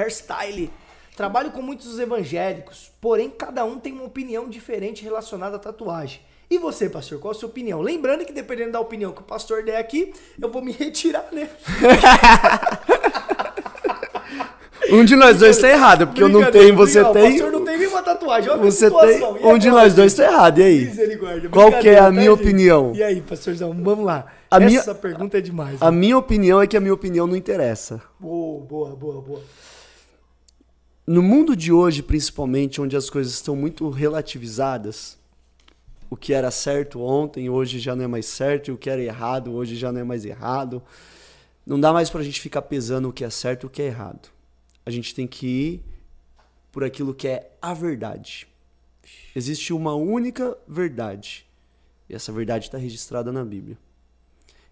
hairstyle. Trabalho com muitos evangélicos, porém cada um tem uma opinião diferente relacionada à tatuagem. E você, pastor, qual a sua opinião? Lembrando que dependendo da opinião que o pastor der aqui, eu vou me retirar, né? um de nós dois tá errado, porque eu não tenho, você não, tem. O pastor não tem nenhuma tatuagem. Olha você tem. Um de nós dois tá errado, e aí? Qual que é a tá, minha opinião? E aí, pastorzão, vamos lá. A Essa minha... pergunta é demais. A né? minha opinião é que a minha opinião não interessa. Boa, boa, boa, boa no mundo de hoje, principalmente, onde as coisas estão muito relativizadas, o que era certo ontem, hoje já não é mais certo, e o que era errado, hoje já não é mais errado. Não dá mais para a gente ficar pesando o que é certo e o que é errado. A gente tem que ir por aquilo que é a verdade. Existe uma única verdade. E essa verdade está registrada na Bíblia.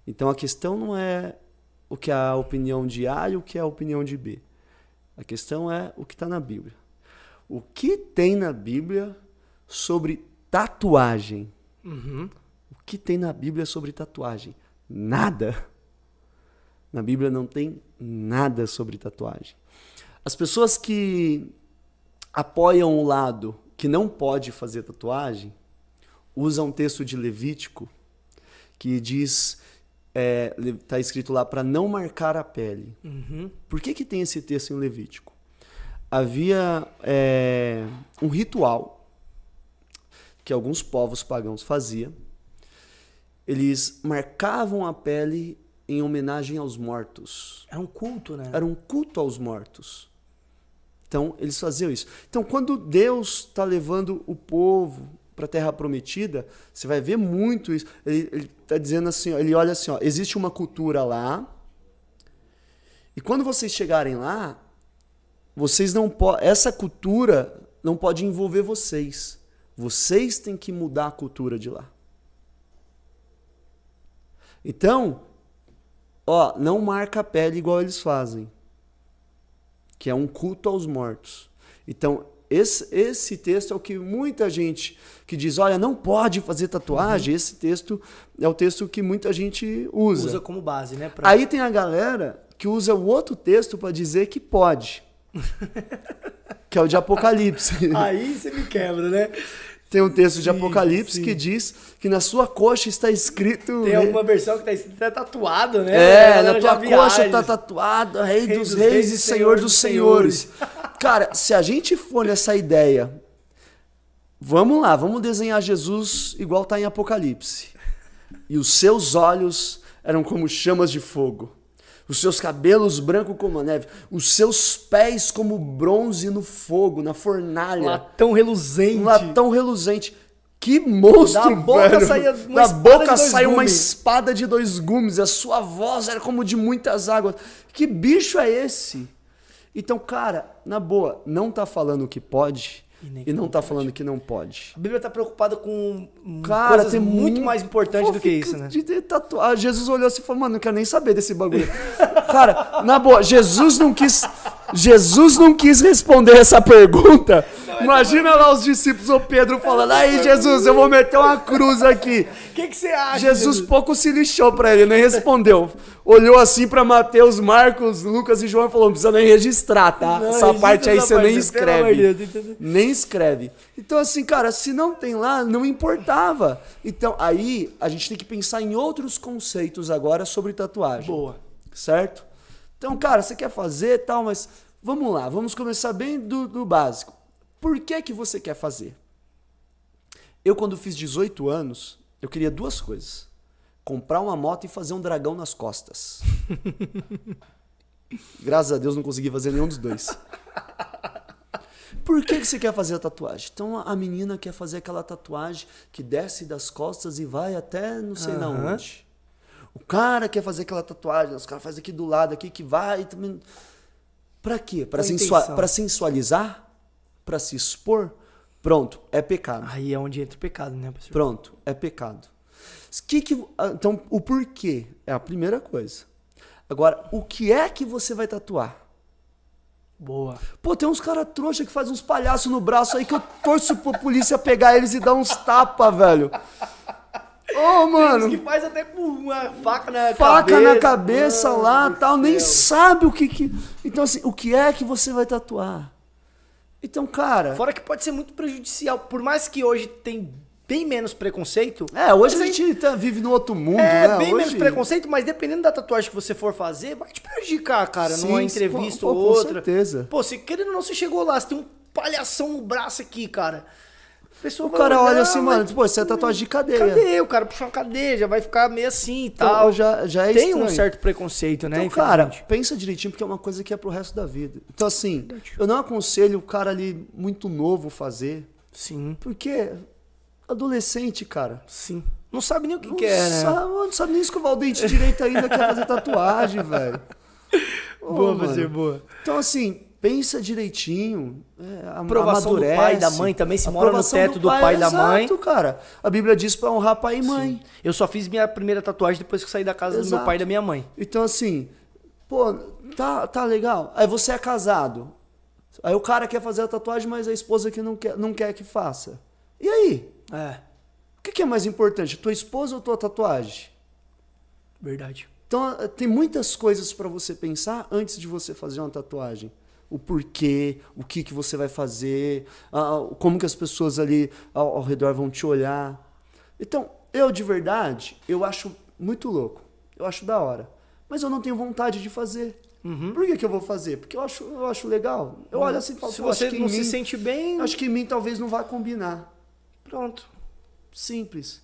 Então a questão não é o que é a opinião de A e o que é a opinião de B. A questão é o que está na Bíblia. O que tem na Bíblia sobre tatuagem? Uhum. O que tem na Bíblia sobre tatuagem? Nada. Na Bíblia não tem nada sobre tatuagem. As pessoas que apoiam o lado que não pode fazer tatuagem usam um texto de Levítico que diz é, está escrito lá para não marcar a pele. Uhum. Por que, que tem esse texto em Levítico? Havia é, um ritual que alguns povos pagãos faziam. Eles marcavam a pele em homenagem aos mortos. Era um culto, né? Era um culto aos mortos. Então, eles faziam isso. Então, quando Deus está levando o povo para a Terra Prometida, você vai ver muito isso. Ele está dizendo assim, ó, ele olha assim, ó, existe uma cultura lá, e quando vocês chegarem lá, vocês não essa cultura não pode envolver vocês. Vocês têm que mudar a cultura de lá. Então, ó, não marca a pele igual eles fazem, que é um culto aos mortos. Então, esse, esse texto é o que muita gente que diz, olha, não pode fazer tatuagem, uhum. esse texto é o texto que muita gente usa. Usa como base, né? Pra... Aí tem a galera que usa o outro texto para dizer que pode. que é o de Apocalipse. Aí você me quebra, né? Tem um texto sim, de Apocalipse sim. que diz que na sua coxa está escrito. Tem alguma versão que está escrito, tá tatuado, né? É, na tua coxa está tatuado, Rei, rei dos, dos Reis, reis e Senhor dos Senhores. senhores. Cara, se a gente for nessa ideia, vamos lá, vamos desenhar Jesus igual tá em Apocalipse. E os seus olhos eram como chamas de fogo, os seus cabelos brancos como a neve, os seus pés como bronze no fogo, na fornalha. latão reluzente. latão reluzente. Que monstro, Da boca velho. saía uma, da boca saía uma espada de dois gumes, a sua voz era como de muitas águas. Que bicho é esse? Então, cara, na boa, não tá falando o que pode e, e não tá pode. falando que não pode. A Bíblia tá preocupada com cara, coisas tem muito, muito mais importante do que isso, né? De, de ah, Jesus olhou assim e falou, mano, não quero nem saber desse bagulho. cara, na boa, Jesus não quis... Jesus não quis responder essa pergunta Imagina lá os discípulos, o Pedro falando: Aí, Jesus, eu vou meter uma cruz aqui. O que, que você acha? Jesus pouco se lixou para ele, nem respondeu. Olhou assim para Mateus, Marcos, Lucas e João e falou: Não precisa nem registrar, tá? Não, Essa parte aí você nem escreve. Nem escreve. Então, assim, cara, se não tem lá, não importava. Então, aí a gente tem que pensar em outros conceitos agora sobre tatuagem. Boa. Certo? Então, cara, você quer fazer tal, mas vamos lá, vamos começar bem do, do básico por que é que você quer fazer? Eu quando fiz 18 anos, eu queria duas coisas: comprar uma moto e fazer um dragão nas costas. Graças a Deus não consegui fazer nenhum dos dois. Por que, que você quer fazer a tatuagem? Então a menina quer fazer aquela tatuagem que desce das costas e vai até não sei uhum. na onde. O cara quer fazer aquela tatuagem, os caras fazem aqui do lado, aqui que vai. Também... Pra quê? Pra, pra sensualizar? para se expor, pronto, é pecado. Aí é onde entra o pecado, né, professor? Pronto, é pecado. Que que, ah, então, o porquê é a primeira coisa. Agora, o que é que você vai tatuar? Boa. Pô, tem uns cara trouxa que faz uns palhaços no braço aí que eu torço pra polícia pegar eles e dar uns tapa, velho. Ô, oh, mano. Tem que faz até com uma faca na faca cabeça. Faca na cabeça Mano, lá, tal, nem sabe o que que Então assim, o que é que você vai tatuar? Então, cara. Fora que pode ser muito prejudicial. Por mais que hoje tem bem menos preconceito. É, hoje a gente, tá, vive num outro mundo, é, né? É, bem hoje... menos preconceito, mas dependendo da tatuagem que você for fazer, vai te prejudicar, cara, Sim, numa entrevista pô, ou outra. Com certeza. Pô, se querendo ou não, você chegou lá, você tem um palhação no braço aqui, cara. Pessoa o cara olha assim, mano, tipo, você é tatuagem de cadeia. Cadeia, o cara puxa uma cadeia, já vai ficar meio assim e então, tal. já, já é Tem estranho. um certo preconceito, né? Então, cara, pensa direitinho, porque é uma coisa que é pro resto da vida. Então, assim, eu não aconselho o cara ali muito novo fazer. Sim. Porque adolescente, cara. Sim. Não sabe nem o que não quer, é, né? Sabe, não sabe nem escovar o dente direito ainda, quer fazer tatuagem, velho. Oh, boa, Vai ser boa. Então, assim, pensa direitinho, é, a aprovação do pai e da mãe também se mora no teto do, do pai, e da mãe. Exato, cara. A Bíblia diz para honrar pai e mãe. Sim. Eu só fiz minha primeira tatuagem depois que saí da casa exato. do meu pai e da minha mãe. Então assim, pô, tá, tá legal. Aí você é casado. Aí o cara quer fazer a tatuagem, mas a esposa que não quer, não quer que faça. E aí? É. O que é mais importante, tua esposa ou tua tatuagem? Verdade. Então, tem muitas coisas para você pensar antes de você fazer uma tatuagem. O porquê, o que, que você vai fazer, como que as pessoas ali ao, ao redor vão te olhar. Então, eu de verdade, eu acho muito louco. Eu acho da hora. Mas eu não tenho vontade de fazer. Uhum. Por que, que eu vou fazer? Porque eu acho, eu acho legal. Eu uhum. olho assim e falo, se você não mim, se sente bem. Acho que em mim talvez não vá combinar. Pronto. Simples.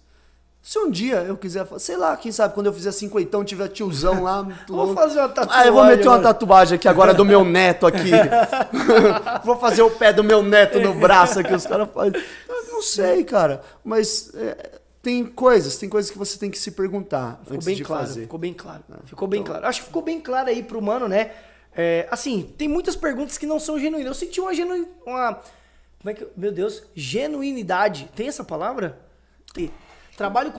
Se um dia eu quiser, sei lá, quem sabe, quando eu fizer cinquentão, tiver tiozão lá. vou fazer uma tatuagem. Ah, eu vou meter uma tatuagem né? aqui agora do meu neto aqui. vou fazer o pé do meu neto no braço aqui, os caras fazem. Eu não sei, cara. Mas é, tem coisas, tem coisas que você tem que se perguntar. Ficou antes bem de claro, fazer. ficou bem claro. É, ficou bem então... claro. Acho que ficou bem claro aí pro mano, né? É, assim, tem muitas perguntas que não são genuínas. Eu senti uma genuína. Uma... Como é que. Meu Deus, genuinidade. Tem essa palavra? Tem trabalho